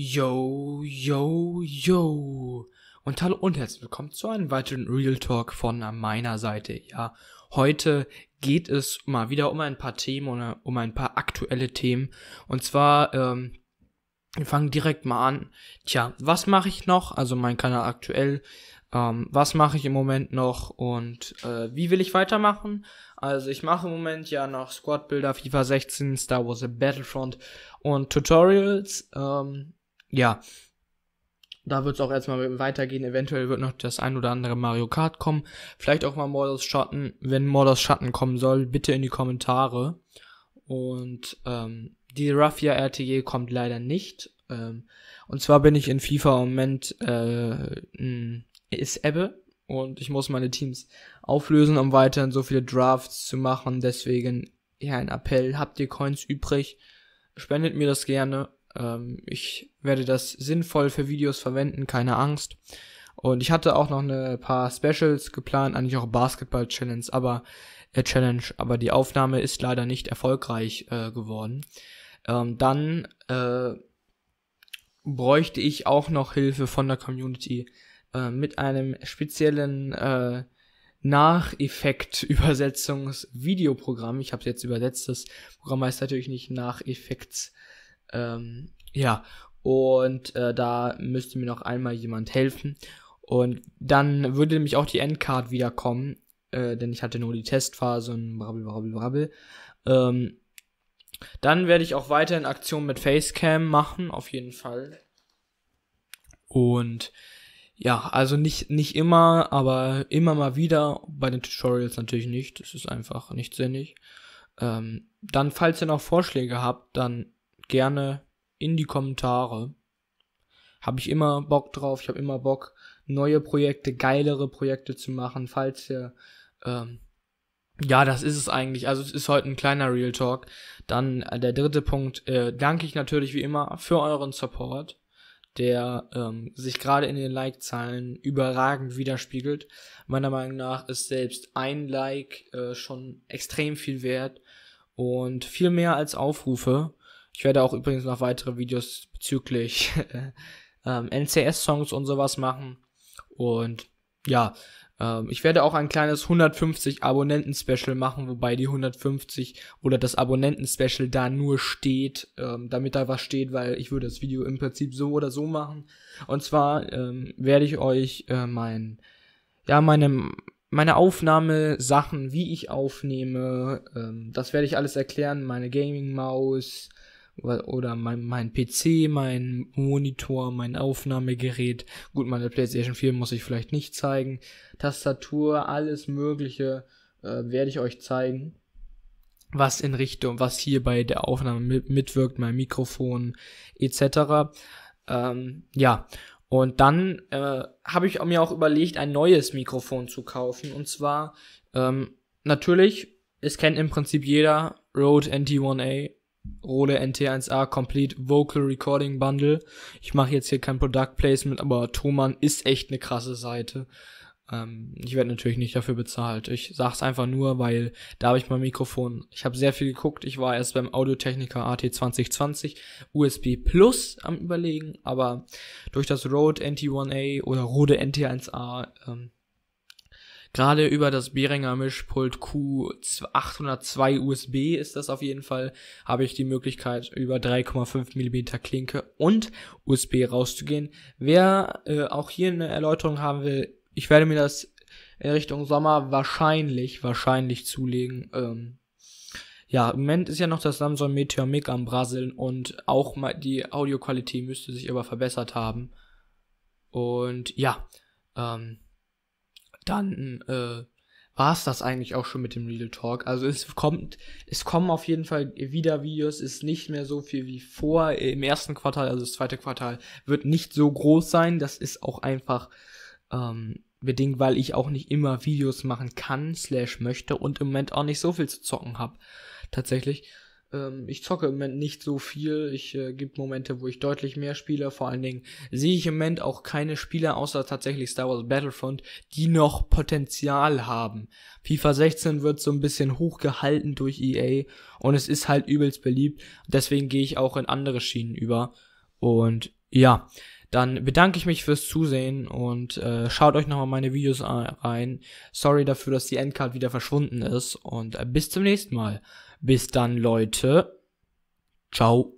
Yo, yo, yo. Und hallo und herzlich willkommen zu einem weiteren Real Talk von meiner Seite. Ja, heute geht es mal wieder um ein paar Themen oder um ein paar aktuelle Themen. Und zwar, ähm, wir fangen direkt mal an. Tja, was mache ich noch? Also mein Kanal aktuell. Ähm, was mache ich im Moment noch und äh, wie will ich weitermachen? Also ich mache im Moment ja noch Squad Builder, FIFA 16, Star Wars Battlefront und Tutorials. Ähm, ja, da wird es auch erstmal weitergehen. Eventuell wird noch das ein oder andere Mario Kart kommen. Vielleicht auch mal Mordors Schatten. Wenn Mordors Schatten kommen soll, bitte in die Kommentare. Und ähm, die Raffia RTG kommt leider nicht. Ähm, und zwar bin ich in FIFA im Moment äh, ist Ebbe und ich muss meine Teams auflösen, um weiterhin so viele Drafts zu machen. Deswegen ja ein Appell, habt ihr Coins übrig? Spendet mir das gerne ähm, ich werde das sinnvoll für Videos verwenden, keine Angst. Und ich hatte auch noch ein paar Specials geplant, eigentlich auch Basketball Challenge, aber äh, Challenge, aber die Aufnahme ist leider nicht erfolgreich äh, geworden. Ähm, dann äh, bräuchte ich auch noch Hilfe von der Community äh, mit einem speziellen äh, Nacheffekt-Übersetzungs-Videoprogramm. Ich habe jetzt übersetzt, das Programm heißt natürlich nicht nacheffekts effekts ähm, ja, und äh, da müsste mir noch einmal jemand helfen. Und dann würde nämlich auch die Endcard wiederkommen, äh, denn ich hatte nur die Testphase und brabbel, brabbel, brabbel. Ähm, dann werde ich auch weiterhin Aktionen mit Facecam machen, auf jeden Fall. Und ja, also nicht, nicht immer, aber immer mal wieder. Bei den Tutorials natürlich nicht. Das ist einfach nicht sinnig. Ähm, dann, falls ihr noch Vorschläge habt, dann gerne in die Kommentare. Habe ich immer Bock drauf. Ich habe immer Bock, neue Projekte, geilere Projekte zu machen, falls ihr. Ähm, ja, das ist es eigentlich. Also es ist heute ein kleiner Real Talk. Dann äh, der dritte Punkt. Äh, danke ich natürlich wie immer für euren Support, der ähm, sich gerade in den Like-Zahlen überragend widerspiegelt. Meiner Meinung nach ist selbst ein Like äh, schon extrem viel wert und viel mehr als Aufrufe. Ich werde auch übrigens noch weitere Videos bezüglich ähm, NCS-Songs und sowas machen. Und ja, ähm, ich werde auch ein kleines 150 Abonnenten-Special machen, wobei die 150 oder das Abonnenten-Special da nur steht, ähm, damit da was steht, weil ich würde das Video im Prinzip so oder so machen. Und zwar ähm, werde ich euch äh, mein, ja, meine meine Aufnahmesachen, wie ich aufnehme, ähm, das werde ich alles erklären, meine Gaming-Maus, oder mein, mein PC, mein Monitor, mein Aufnahmegerät. Gut, meine PlayStation 4 muss ich vielleicht nicht zeigen. Tastatur, alles Mögliche äh, werde ich euch zeigen. Was in Richtung, was hier bei der Aufnahme mit, mitwirkt, mein Mikrofon etc. Ähm, ja, und dann äh, habe ich mir auch überlegt, ein neues Mikrofon zu kaufen. Und zwar, ähm, natürlich, es kennt im Prinzip jeder Rode NT1A Rode NT1A Complete Vocal Recording Bundle. Ich mache jetzt hier kein Product Placement, aber Thomann ist echt eine krasse Seite. Ähm, ich werde natürlich nicht dafür bezahlt. Ich sage es einfach nur, weil da habe ich mein Mikrofon. Ich habe sehr viel geguckt. Ich war erst beim Audiotechniker AT 2020 USB Plus am überlegen, aber durch das Rode NT1A oder Rode NT1A ähm, Gerade über das Behringer Mischpult Q802 USB ist das auf jeden Fall, habe ich die Möglichkeit, über 3,5 mm Klinke und USB rauszugehen. Wer äh, auch hier eine Erläuterung haben will, ich werde mir das in Richtung Sommer wahrscheinlich, wahrscheinlich zulegen. Ähm, ja, im Moment ist ja noch das Samsung Meteor Mic am Brasseln und auch mal die Audioqualität müsste sich aber verbessert haben. Und ja, ähm, dann äh, war es das eigentlich auch schon mit dem Real Talk. Also es kommt, es kommen auf jeden Fall wieder Videos, ist nicht mehr so viel wie vor. Im ersten Quartal, also das zweite Quartal, wird nicht so groß sein. Das ist auch einfach ähm, bedingt, weil ich auch nicht immer Videos machen kann, slash möchte und im Moment auch nicht so viel zu zocken habe. Tatsächlich. Ähm, ich zocke im Moment nicht so viel. Ich äh, gibt Momente, wo ich deutlich mehr spiele. Vor allen Dingen sehe ich im Moment auch keine Spieler außer tatsächlich Star Wars Battlefront, die noch Potenzial haben. FIFA 16 wird so ein bisschen hochgehalten durch EA und es ist halt übelst beliebt. Deswegen gehe ich auch in andere Schienen über. Und ja, dann bedanke ich mich fürs Zusehen und äh, schaut euch nochmal meine Videos äh, rein. Sorry dafür, dass die Endcard wieder verschwunden ist und äh, bis zum nächsten Mal. Bis dann, Leute. Ciao.